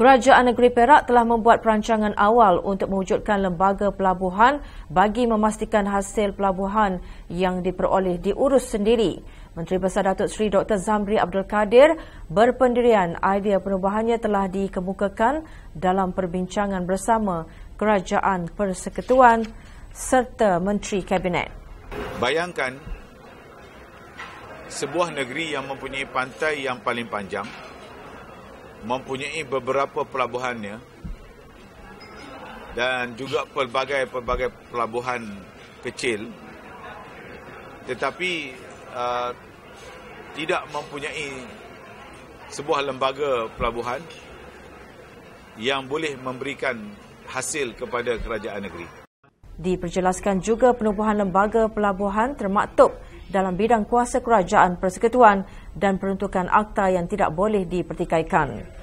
Kerajaan Negeri Perak telah membuat perancangan awal untuk mewujudkan lembaga pelabuhan bagi memastikan hasil pelabuhan yang diperoleh diurus sendiri. Menteri Besar Datuk Seri Dr. Zamri Abdul Kadir berpendirian idea perubahannya telah dikemukakan dalam perbincangan bersama Kerajaan Persekutuan serta Menteri Kabinet. Bayangkan sebuah negeri yang mempunyai pantai yang paling panjang mempunyai beberapa pelabuhannya dan juga pelbagai-pelbagai pelabuhan kecil tetapi uh, tidak mempunyai sebuah lembaga pelabuhan yang boleh memberikan hasil kepada kerajaan negeri. Diperjelaskan juga penubuhan lembaga pelabuhan termaktub dalam bidang kuasa kerajaan persekutuan dan peruntukan akta yang tidak boleh dipertikaikan.